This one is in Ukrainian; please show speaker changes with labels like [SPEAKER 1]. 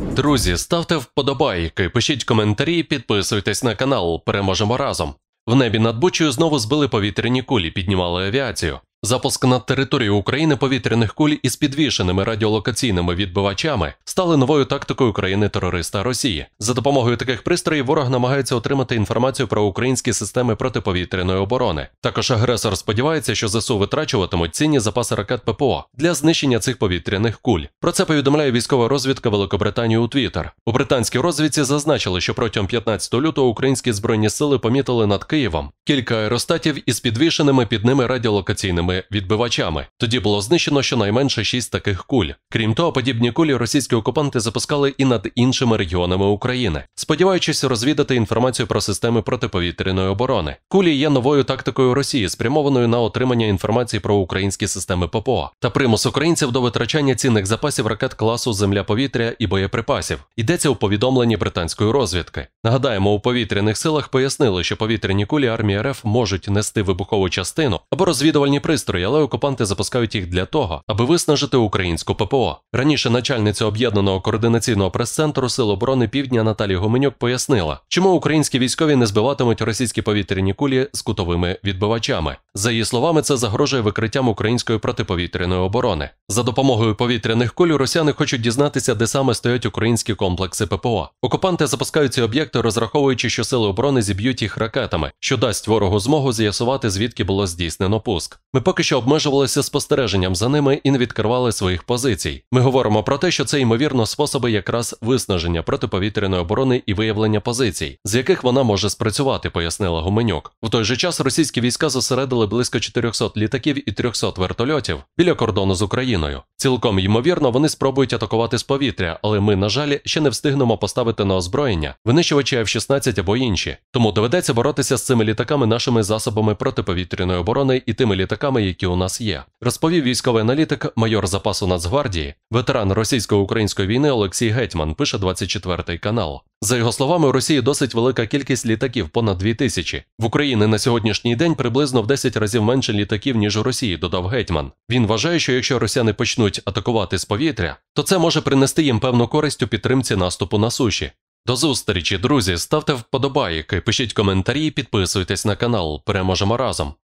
[SPEAKER 1] Друзі, ставте вподобайки, пишіть коментарі, підписуйтесь на канал. Переможемо разом. В небі над Бучею знову збили повітряні кулі, піднімали авіацію. Запуск над територією України повітряних куль із підвішеними радіолокаційними відбивачами стали новою тактикою країни терориста Росії. За допомогою таких пристроїв ворог намагається отримати інформацію про українські системи протиповітряної оборони. Також агресор сподівається, що ЗСУ витрачуватимуть цінні запаси ракет ППО для знищення цих повітряних куль. Про це повідомляє військова розвідка Великобританії у Твіттер. У британській розвідці зазначили, що протягом 15 лютого українські збройні сили помітили над Києвом кілька аеростатів із підвішеними під ними радіолокаційними відбивачами. Тоді було знищено щонайменше шість таких куль. Крім того, подібні кулі російські окупанти запускали і над іншими регіонами України, сподіваючись розвідати інформацію про системи протиповітряної оборони. Кулі є новою тактикою Росії, спрямованою на отримання інформації про українські системи ППО та примус українців до витрачання цінних запасів ракет класу Земля повітря і боєприпасів. Йдеться у повідомленні британської розвідки. Нагадаємо, у повітряних силах пояснили, що повітряні кулі армії РФ можуть нести вибухову частину або розвідувальні при пристрої, але окупанти запускають їх для того, аби виснажити українську ППО. Раніше начальниця об'єднаного координаційного прес-центру Сил оборони Півдня Наталі Гоменюк пояснила, чому українські військові не збиватимуть російські повітряні кулі з кутовими відбивачами. За її словами, це загрожує викриттям української протиповітряної оборони. За допомогою повітряних куль росіяни хочуть дізнатися, де саме стоять українські комплекси ППО. Окупанти запускають ці об'єкти, розраховуючи, що сили оборони зіб'ють їх ракетами, що дасть ворогу змогу з'ясувати, звідки було здійснено пуск. Ми поки що обмежувалися спостереженням за ними і не відкривали своїх позицій. Ми говоримо про те, що це ймовірно способи якраз виснаження протиповітряної оборони і виявлення позицій, з яких вона може спрацювати, пояснила Гуменюк. В той же час російські війська зосередили близько 400 літаків і 300 вертольотів біля кордону з Україною. Цілком ймовірно, вони спробують атакувати з повітря, але ми, на жаль, ще не встигнемо поставити на озброєння винищувачі F-16 або інші. Тому доведеться боротися з цими літаками нашими засобами протиповітряної оборони і тими літаками знаннями, які у нас є, розповів військовий аналітик, майор запасу Нацгвардії, ветеран російсько-української війни Олексій Гетьман. Пише 24 канал. За його словами, у Росії досить велика кількість літаків, понад дві тисячі. В Україні на сьогоднішній день приблизно в 10 разів менше літаків ніж у Росії. Додав гетьман. Він вважає, що якщо росіяни почнуть атакувати з повітря, то це може принести їм певну користь у підтримці наступу на суші. До зустрічі, друзі. Ставте вподобайки, пишіть коментарі, підписуйтесь на канал. Переможемо разом.